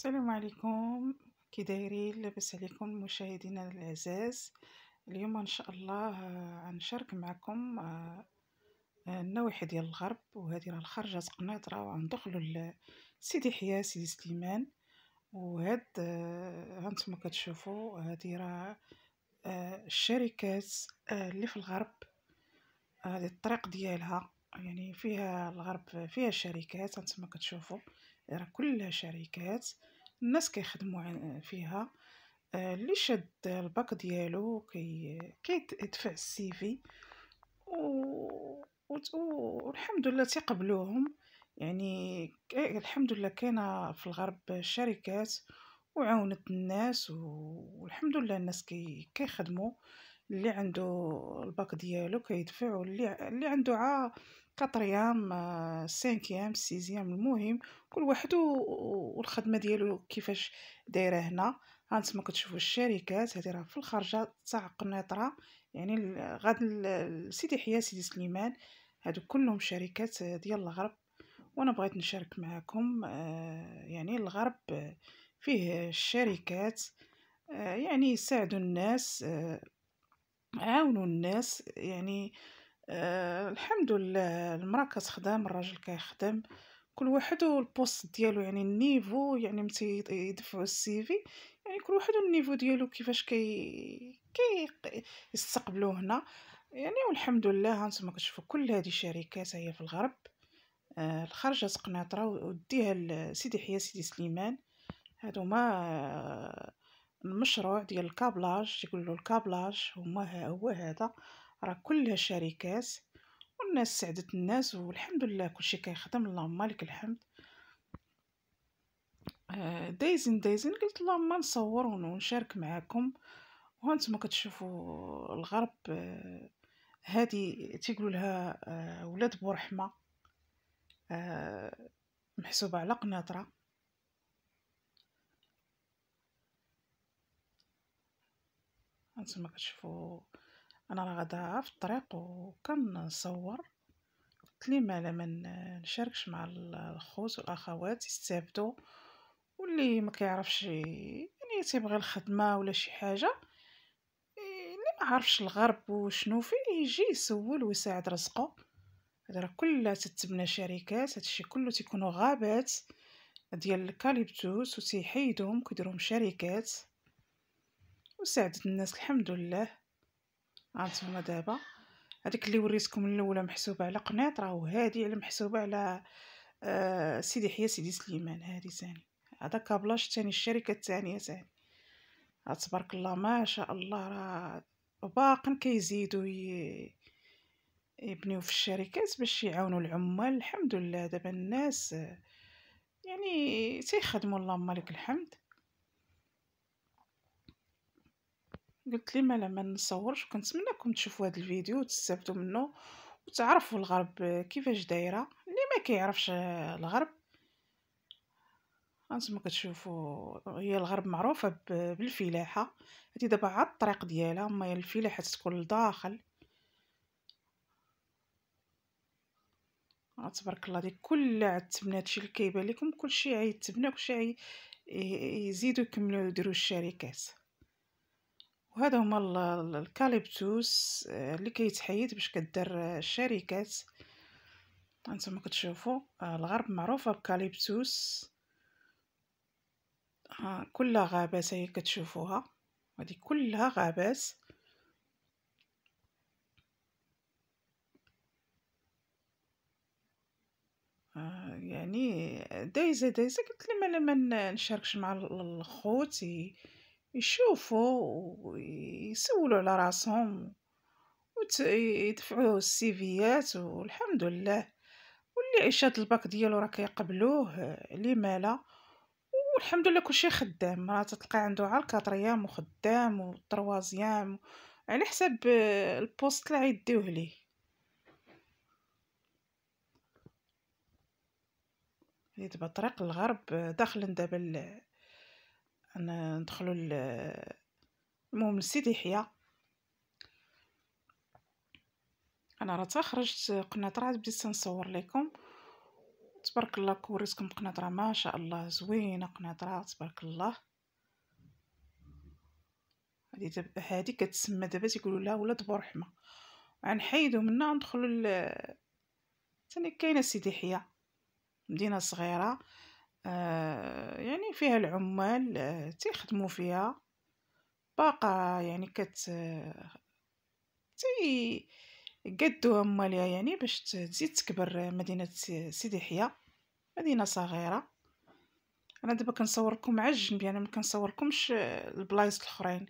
السلام عليكم كي دايرين لاباس عليكم مشاهدينا الاعزاء اليوم ان شاء الله غنشارك آه، معكم آه، آه، النواحي ديال الغرب وهذه راه الخرجه قنيطره وغندخلوا لسيدي حياه سيدي سليمان وهاد هانتوما كتشوفوا هذه راه الشركات اللي في الغرب هذه الطريق ديالها يعني فيها الغرب فيها شركات انتما كتشوفوا راه كلها شركات الناس كيخدموا فيها آه، اللي شاد الباك ديالو كي كيدفع السي في والحمد لله تيقبلوهم يعني الحمد لله كاينه في الغرب شركات وعاونت الناس والحمد لله الناس كي كيخدموا اللي عنده الباك ديالو كيدفعو اللي اللي عنده عا كاتريام آه، سانكيام سيزيام المهم كل واحد والخدمه ديالو كيفاش دايره هنا هانتما كتشوفوا الشركات هذه راه في الخرجه تاع قنيطره يعني غاد سيدي حياه سيدي سليمان هادو كلهم شركات آه، ديال الغرب وانا بغيت نشارك معكم آه، يعني الغرب فيه الشركات يعني يساعدوا الناس عاونوا الناس يعني آه الحمد لله المرأة كتخدم الراجل كيخدم كل واحد والبوست ديالو يعني النيفو يعني متى يدفعوا السيفي يعني كل واحد النيفو ديالو كيفاش كي كي يستقبلوه هنا يعني والحمد لله هانتوما كتشوفوا كل هذه الشركات هي في الغرب آه الخرجة قناطرة وديها سيدي حيا سيدي سليمان هادو ما آه، المشروع ديال الكابلاج له الكابلاج هما ها هو هذا راه كلها شركات والناس سعدت الناس والحمد لله كلشي كيخدم اللهم لك الحمد آه، دايزين دايزين قلت اللهم نصور ونشارك معاكم وهانتم كتشوفوا الغرب هذه آه، تيقولوا لها آه، ولاد بورحمه محسوبه على قناطره هانتوما كتشوفوا انا راه غدا في الطريق وكنصور قلت لي مالا ما نشاركش مع الخوت والاخوات يستافدوا واللي ما كيعرفش يعني تيبغي الخدمه ولا شي حاجه اللي يعني ما عارفش الغرب وشنو فيه يجي يسول ويساعد رزقه هذا راه كلها تتبنى شركات هادشي كله تيكونوا غابات ديال الكاليبتوس وتيحيدهم كيديروهم شركات وساعدت الناس الحمد لله هانتوما دابا هذيك اللي وريتكم الاولى محسوبه على قنيط راهو هادي على محسوبه على آه، سيدي حيا سيدي سليمان هادي ثاني هذا كابلاج ثاني الشركه الثانيه ثاني تبارك الله ما شاء الله راه باقا كيزيدوا يبنيو في الشركات باش يعاونوا العمال الحمد لله دابا الناس آه، يعني تيخدموا اللهم لك الحمد قلت لي ما لما نصورش كنتمنىكم تشوفوا هذا الفيديو وتستافدوا منه وتعرفوا الغرب كيفاش دايره اللي ما كيعرفش الغرب هانتوما كتشوفوا هي الغرب معروفه بالفلاحه هذه دابا عاد الطريق ديالها ما الفلاحه تكون لداخل آه، تبارك الله ديك كل عتبنا هادشي اللي كيبان لكم كلشي عيتبنا كلشي عي يزيدوا يكملوا يديروا الشركات وهذا هما الكاليبتوس آه، اللي كيتحيد باش كدير آه، الشركات هانتوما كتشوفوا آه، الغرب معروفه بكاليبتوس ها كلها غابات هي كتشوفوها هذه كلها غابات يعني دايزه دايزه قلت لي ما نشاركش مع الخوت يشوفو ويسولو على راسهم وت- السيفيات والحمد لله، واللي عيشات الباك ديالو راه كيقبلوه مالا والحمد لله كلشي خدام، راه تتلقى عندو عا الكاطريام وخدام والطروازيام على حساب البوست اللي عيديوه ليه، هادي طريق الغرب داخل دابا ل. ندخلوا المهم السيد يحيى انا راه خرجت قناطره بديت نصور لكم تبارك الله كوريتكم قناطره ما شاء الله زوينه قناطره تبارك الله هادي دابا هادي كتسمى دابا تيقولوا لها ولاد برحمه غنحيدو منها ندخلوا ثاني كاينه سيدي حيا مدينه صغيره آه، يعني فيها العمال آه، تيخدموا فيها باقا يعني كت تي قدوا هما يعني باش تزيد تكبر مدينة سيدي حيا مدينة صغيرة انا دابا كنصور لكم الجنب يعني ما كنصوركمش آه، البلايص الاخرين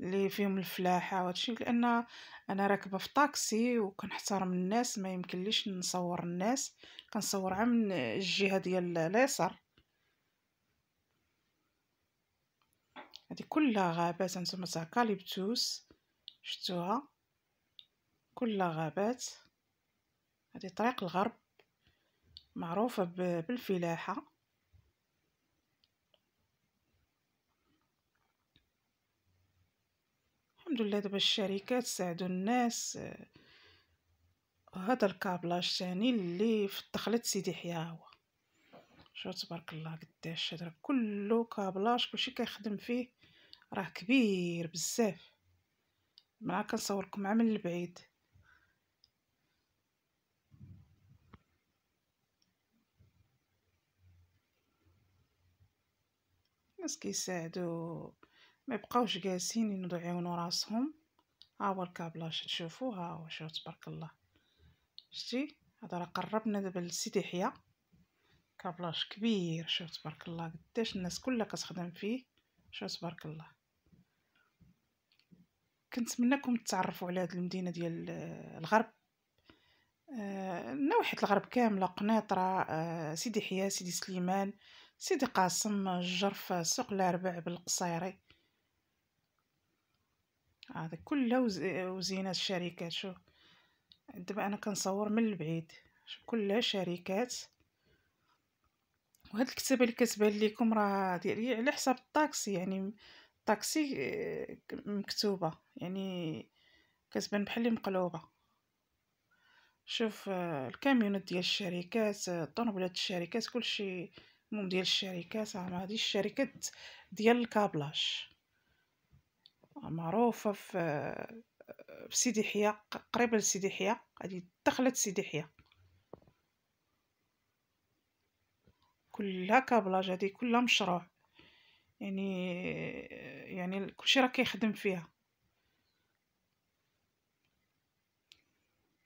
اللي فيهم الفلاحه وهادشي لان انا راكبه في طاكسي وكنحترم الناس ما يمكنليش نصور الناس كنصور عام من الجهه ديال اليسار هذه كلها غابات هانتوما تاع كاليبتوس شفتوها كلها غابات هذه طريق الغرب معروفة بالفلاحة الحمد لله دابا الشركات ساعدوا الناس هذا الكابلاج تاني اللي في سيدي حياوه شوف تبارك الله قداش هذا كله كابلاج كلشي كيخدم فيه راه كبير بزاف ما كنصوركم مع من البعيد الناس كيساعدو ما يبقاوش جالسين ينوضوا يعاونوا راسهم ها هو الكابلاش تشوفوها ها هو شوف تبارك الله شتي هذا راه قربنا دابا لسيدي يحيى كابلاش كبير شوف تبارك الله قداش الناس كلها كتخدم فيه شوف تبارك الله كنتمناكم تتعرفوا على هذه المدينه ديال آه، الغرب آه، نواحي الغرب كامله قنيطره آه، سيدي حياه سيدي سليمان سيدي قاسم الجرف سوق الاربع بالقصيري هذا كلها وزينات الشركات شوف دابا انا كنصور من البعيد شوف كلها شركات وهاد الكتابه اللي كتبان لكم راه ديالي على حساب الطاكسي يعني طاكسي آه، مكتوبه يعني كتبان بحال مقلوبه شوف آه، الكاميونات ديال الشركات آه، الطونوبيلات الشركات كلشي المهم ديال الشركات راه هذه الشركات ديال الكابلاج معروفه في بسيدي حيا قريبه لسيدي حيا هذه دخلت سيدي حيا كلها كابلاج هذه كلها مشروع يعني يعني كلشي راه كيخدم فيها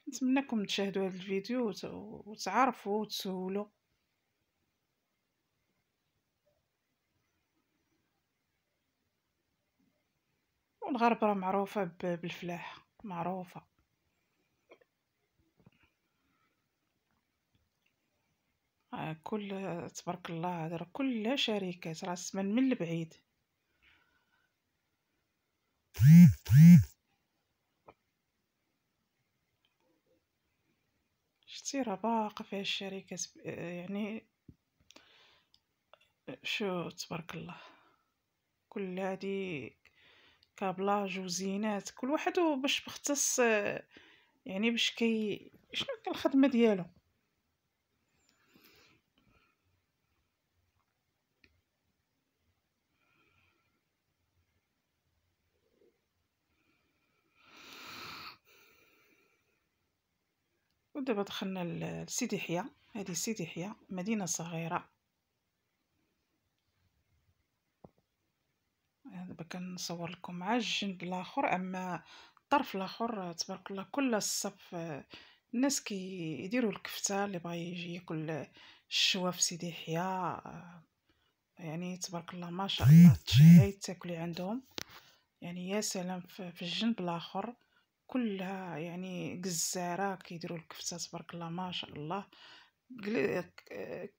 نتمنىكم تشاهدوا هذا الفيديو وتعرفوا وتسولوا والغرب راه معروفه بالفلاحه معروفه آه كل تبارك الله هذا كلها شركات راه من من البعيد شتي راه باقا فيها الشركات يعني شو تبارك الله كل هادي كابلاج وزينات كل واحد باش مختص يعني باش كي شنو الخدمه ديالو دابا دخلنا لسيدي حيا هذه سيدي حيا مدينه صغيره دابا كنصور لكم مع الجنب الاخر اما الطرف الاخر تبارك الله كل الصف الناس كيديروا كي الكفته اللي بغى يجي ياكل الشوا في سيدي حيا يعني تبارك الله ما شاء الله تشهي تاكلي عندهم يعني يا سلام في الجنب الاخر كلها يعني قزارة كيديروا الكفتة تبارك الله ما شاء الله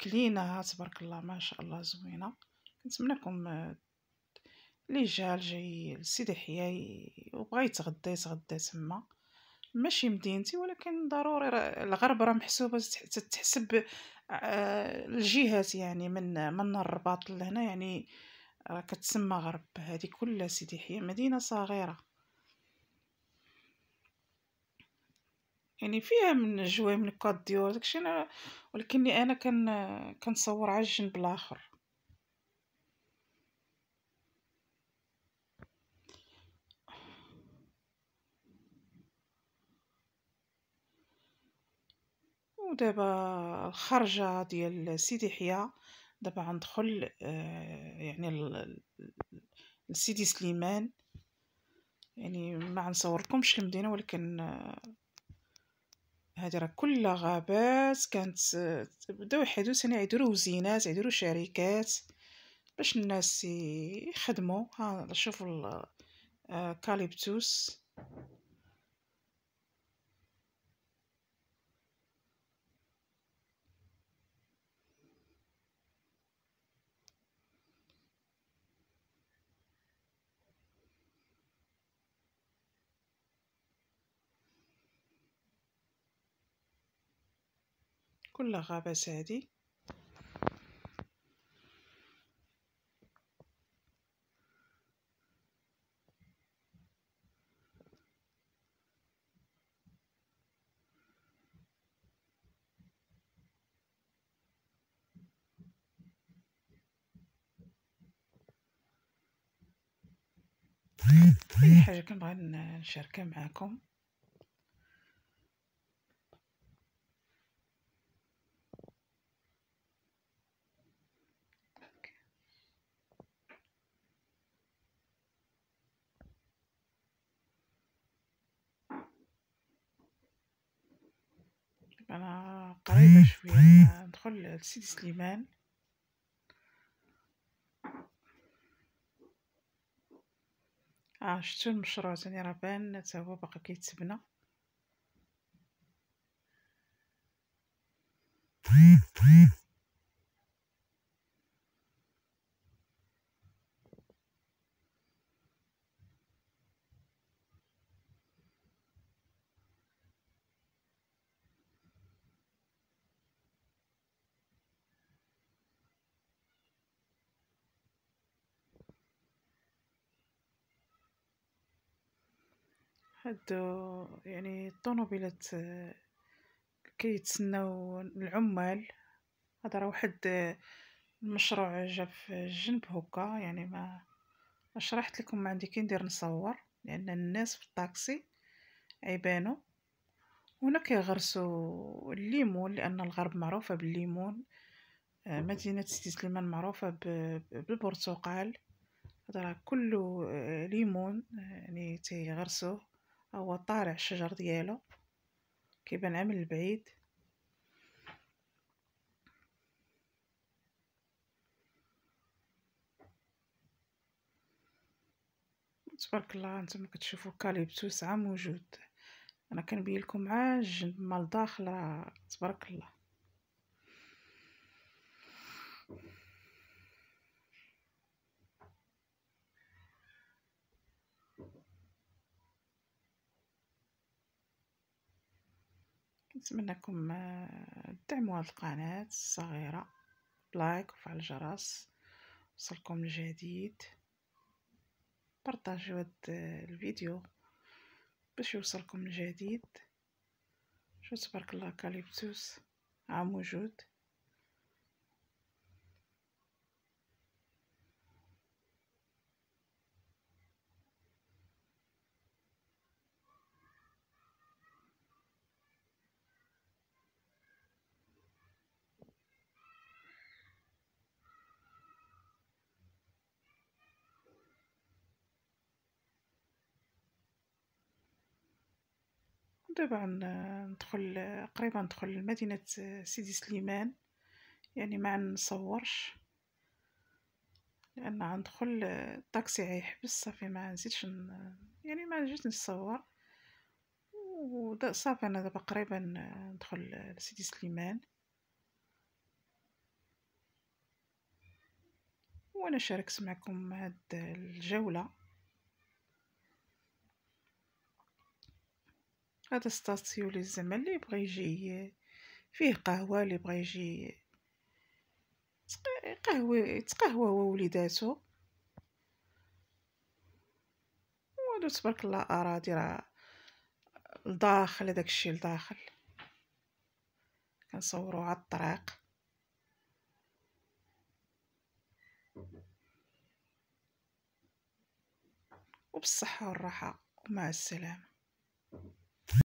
كليناها تبارك الله ما شاء الله زوينة نتمنىكم آه، لي جا جاي لسيدي حياي وبغى يتغدى يتغدى تما ماشي مدينتي ولكن ضروري الغرب راه محسوبه تتحسب آه، الجهات يعني من من الرباط لهنا يعني راه كتسمى غرب هذه كلها سيدي حيا مدينه صغيره يعني فيها من جوي من الكاديور داكشي انا ولكني انا كن كنصور على الجنب الاخر ودابا الخرجه ديال سيدي حيا دابا غندخل آه، يعني لسيدي سليمان يعني ما غنصور لكمش المدينه ولكن آه، هادي راه كلها غابات كانت بداو يحيدو ثاني يديرو وزينات يديرو شركات باش الناس يخدموا ها شوفوا الكاليبتوس آه، كلها غابات هادي اي حاجه كنبغي نشاركها معاكم أنا قريبة شوية ندخل لسيدي سليمان اه شفتو المشروع تاني راه بان هو باقي كيتبنى هاد يعني الطونوبيلات كيتسناو العمال هذا راه واحد المشروع جا في جنب هكا يعني ما شرحت لكم ما عندي كي ندير نصور لان الناس في الطاكسي عيبانو هنا كيغرسوا الليمون لان الغرب معروفه بالليمون آه، مدينه سيدي سليمان معروفه بالبرتقال هذا راه كله آه، ليمون آه، يعني تيغرسوه هو طالع الشجر ديالو كيبان من البعيد تبارك الله نتوما كتشوفوا كاليبتوس ساعه موجود انا كنبين لكم عا الجنب مال داخل تبارك الله نتمنىكم آه، تدعموا هاد القناة الصغيرة لايك وفعل الجرس وصلكم الجديد بارطاجيو هاد آه، الفيديو باش يوصلكم الجديد شو تبارك الله كاليبتوس عام وجود ودابا ندخل قريبا ندخل لمدينة آه، سيدي سليمان يعني ما نصورش لان غندخل آه، الطاكسي غيحبس صافي ما نزيدش ن... يعني ما جيت نصور ودا صافي انا دابا قريبا آه، ندخل لسيدي سليمان وانا شاركت معكم هاد الجوله هذا ستاسيو لي الزمن اللي بغا يجي فيه قهوة اللي بغى يجي قهوة تقهوه هو وليداتو وهادو تبارك الله اراضي راه لداخل هذاك الشيء لداخل كنصورو على الطريق وبالصحة والراحة ومع السلامة